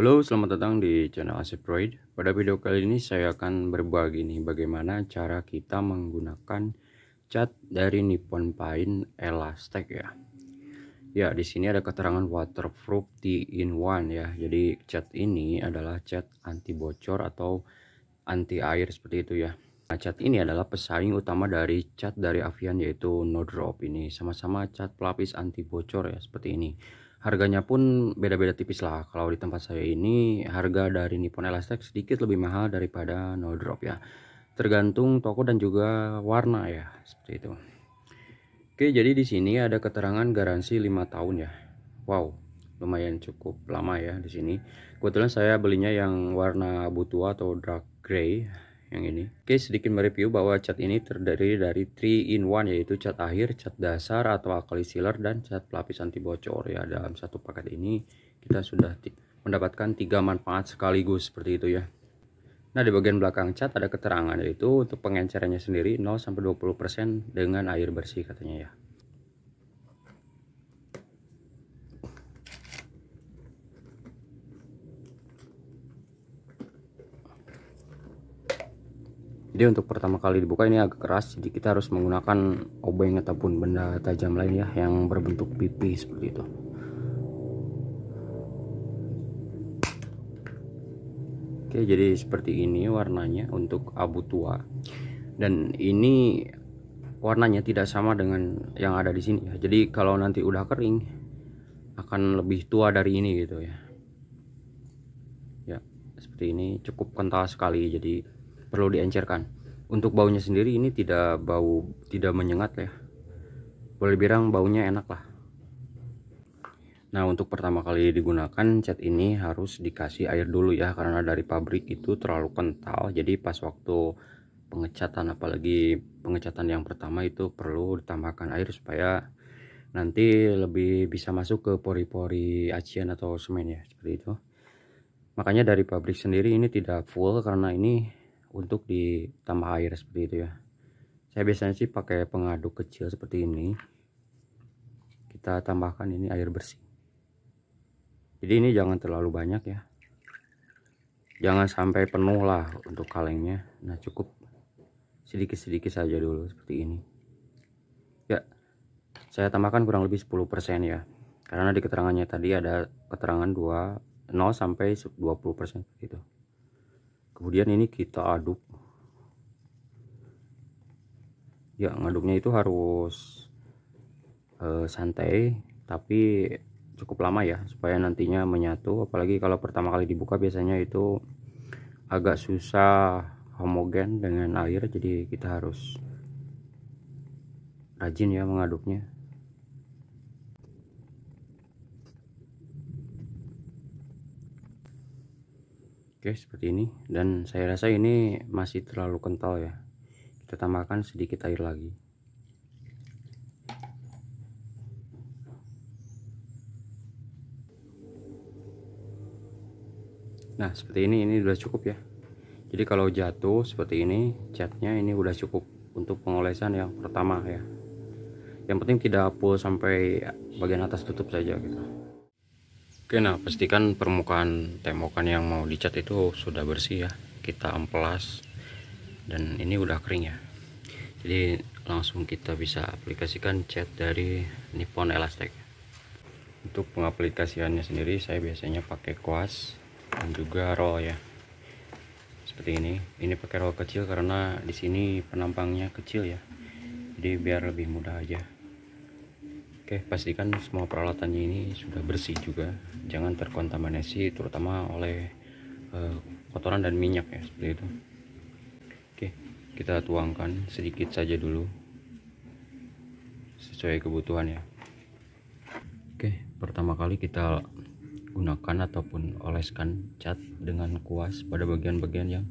Halo, selamat datang di channel Asifroid. Pada video kali ini saya akan berbagi nih bagaimana cara kita menggunakan cat dari Nippon Paint Elastek ya. Ya, di sini ada keterangan waterproof t in One ya. Jadi cat ini adalah cat anti bocor atau anti air seperti itu ya. Nah, cat ini adalah pesaing utama dari cat dari Avian yaitu No Drop ini. Sama-sama cat pelapis anti bocor ya seperti ini harganya pun beda-beda tipis lah kalau di tempat saya ini harga dari Nippon elastex sedikit lebih mahal daripada no drop ya tergantung toko dan juga warna ya seperti itu oke jadi di sini ada keterangan garansi 5 tahun ya wow lumayan cukup lama ya di sini kebetulan saya belinya yang warna butua atau dark gray yang ini. Oke, sedikit mereview bahwa cat ini terdiri dari 3 in 1 yaitu cat akhir, cat dasar atau alkali sealer dan cat pelapis anti bocor ya. Dalam satu paket ini kita sudah mendapatkan tiga manfaat sekaligus seperti itu ya. Nah, di bagian belakang cat ada keterangan yaitu untuk pengencerannya sendiri 0 20% dengan air bersih katanya ya. jadi untuk pertama kali dibuka ini agak keras jadi kita harus menggunakan obeng ataupun benda tajam lain ya yang berbentuk pipi seperti itu Oke jadi seperti ini warnanya untuk abu tua dan ini warnanya tidak sama dengan yang ada di sini ya jadi kalau nanti udah kering akan lebih tua dari ini gitu ya ya seperti ini cukup kental sekali jadi perlu diencerkan untuk baunya sendiri ini tidak bau tidak menyengat ya boleh bilang baunya enak lah Nah untuk pertama kali digunakan cat ini harus dikasih air dulu ya karena dari pabrik itu terlalu kental jadi pas waktu pengecatan apalagi pengecatan yang pertama itu perlu ditambahkan air supaya nanti lebih bisa masuk ke pori-pori acian atau semen ya seperti itu makanya dari pabrik sendiri ini tidak full karena ini untuk ditambah air seperti itu ya saya biasanya sih pakai pengaduk kecil seperti ini kita tambahkan ini air bersih jadi ini jangan terlalu banyak ya jangan sampai penuh lah untuk kalengnya nah cukup sedikit-sedikit saja dulu seperti ini ya saya tambahkan kurang lebih 10% ya karena di keterangannya tadi ada keterangan 2 0 sampai 20% gitu kemudian ini kita aduk ya ngaduknya itu harus eh, santai tapi cukup lama ya supaya nantinya menyatu apalagi kalau pertama kali dibuka biasanya itu agak susah homogen dengan air jadi kita harus rajin ya mengaduknya Oke seperti ini dan saya rasa ini masih terlalu kental ya kita tambahkan sedikit air lagi nah seperti ini ini sudah cukup ya jadi kalau jatuh seperti ini catnya ini sudah cukup untuk pengolesan yang pertama ya yang penting tidak full sampai bagian atas tutup saja gitu Oke nah pastikan permukaan tembokan yang mau dicat itu sudah bersih ya kita amplas dan ini udah kering ya jadi langsung kita bisa aplikasikan cat dari Nippon Elastic untuk pengaplikasiannya sendiri saya biasanya pakai kuas dan juga roll ya seperti ini ini pakai roll kecil karena di sini penampangnya kecil ya jadi biar lebih mudah aja Oke, pastikan semua peralatannya ini sudah bersih juga. Jangan terkontaminasi terutama oleh uh, kotoran dan minyak ya, seperti itu. Oke, kita tuangkan sedikit saja dulu sesuai kebutuhan ya. Oke, pertama kali kita gunakan ataupun oleskan cat dengan kuas pada bagian-bagian yang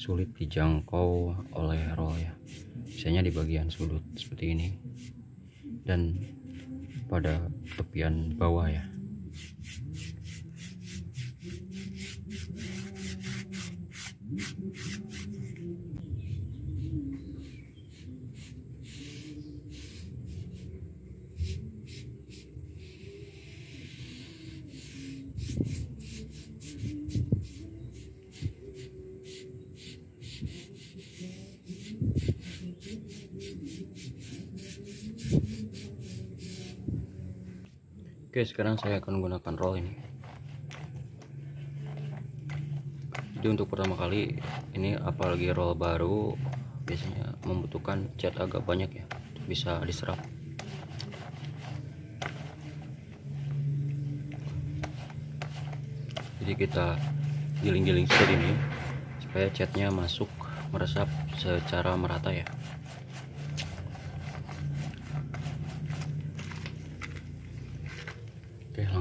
sulit dijangkau oleh roll ya Misalnya di bagian sudut seperti ini dan pada tepian bawah ya Oke sekarang saya akan menggunakan roll ini jadi untuk pertama kali ini apalagi roll baru biasanya membutuhkan cat agak banyak ya bisa diserap jadi kita giling-giling seperti ini supaya catnya masuk meresap secara merata ya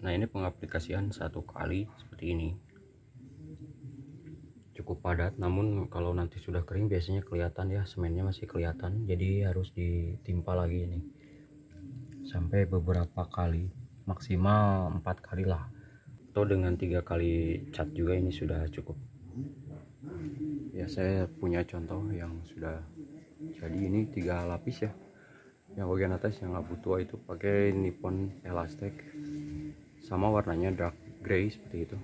nah ini pengaplikasian satu kali seperti ini cukup padat namun kalau nanti sudah kering biasanya kelihatan ya semennya masih kelihatan jadi harus ditimpa lagi ini sampai beberapa kali maksimal empat kali lah atau dengan tiga kali cat juga ini sudah cukup ya saya punya contoh yang sudah jadi ini tiga lapis ya yang bagian atas yang abu tua itu pakai nippon elastik sama warnanya dark grey seperti itu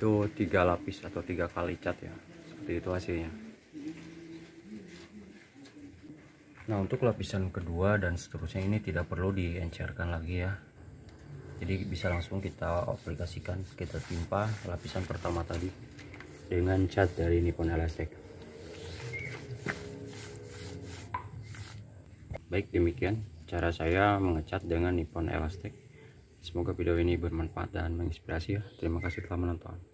itu tiga lapis atau tiga kali cat ya seperti itu hasilnya nah untuk lapisan kedua dan seterusnya ini tidak perlu diencerkan lagi ya jadi bisa langsung kita aplikasikan kita timpa lapisan pertama tadi dengan cat dari Nippon Elastic baik demikian cara saya mengecat dengan nippon elastik. semoga video ini bermanfaat dan menginspirasi ya. terima kasih telah menonton